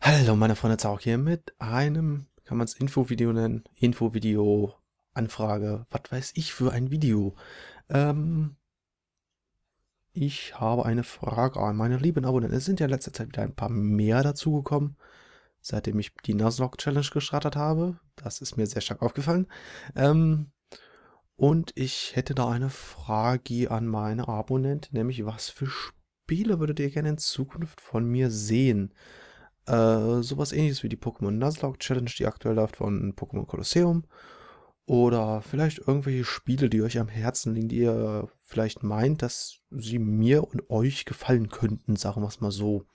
Hallo meine Freunde, Zauk hier mit einem, kann man es Infovideo nennen, Infovideo, Anfrage, was weiß ich für ein Video. Ähm, ich habe eine Frage an meine lieben Abonnenten. Es sind ja in letzter Zeit wieder ein paar mehr dazugekommen, seitdem ich die Nuzlocke Challenge gestartet habe. Das ist mir sehr stark aufgefallen. Ähm, und ich hätte da eine Frage an meine Abonnenten, nämlich was für Spiele würdet ihr gerne in Zukunft von mir sehen? Äh, sowas ähnliches wie die Pokémon Nuzlocke Challenge, die aktuell läuft von Pokémon Colosseum. Oder vielleicht irgendwelche Spiele, die euch am Herzen liegen, die ihr vielleicht meint, dass sie mir und euch gefallen könnten, sagen wir es mal so.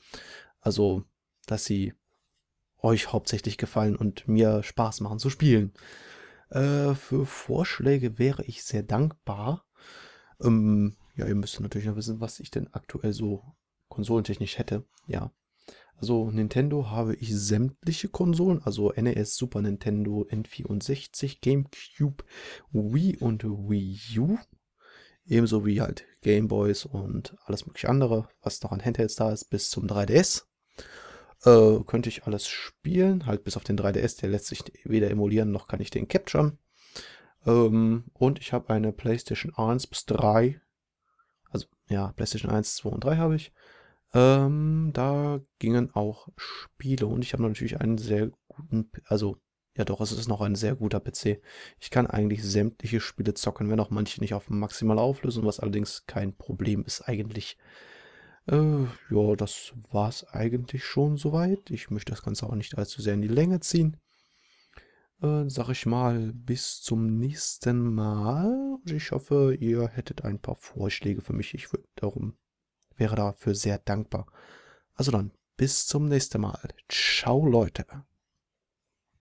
Also, dass sie euch hauptsächlich gefallen und mir Spaß machen zu spielen. Äh, für Vorschläge wäre ich sehr dankbar. Ähm, ja, ihr müsst natürlich noch wissen, was ich denn aktuell so konsolentechnisch hätte. Ja, also Nintendo habe ich sämtliche Konsolen, also NES, Super Nintendo, N64, GameCube, Wii und Wii U. Ebenso wie halt Gameboys und alles mögliche andere, was noch an Handhelds da ist, bis zum 3DS. Äh, könnte ich alles spielen, halt bis auf den 3DS, der lässt sich weder emulieren, noch kann ich den capturen. Ähm, und ich habe eine PlayStation 1 bis 3. Also ja, PlayStation 1, 2 und 3 habe ich. Ähm, da gingen auch Spiele und ich habe natürlich einen sehr guten, also ja doch, es ist noch ein sehr guter PC. Ich kann eigentlich sämtliche Spiele zocken, wenn auch manche nicht auf maximal Auflösung, was allerdings kein Problem ist eigentlich. Äh, ja, das war es eigentlich schon soweit. Ich möchte das Ganze auch nicht allzu sehr in die Länge ziehen. Äh, sag ich mal, bis zum nächsten Mal. Ich hoffe, ihr hättet ein paar Vorschläge für mich. Ich würde darum wäre dafür sehr dankbar. Also dann, bis zum nächsten Mal. Ciao Leute.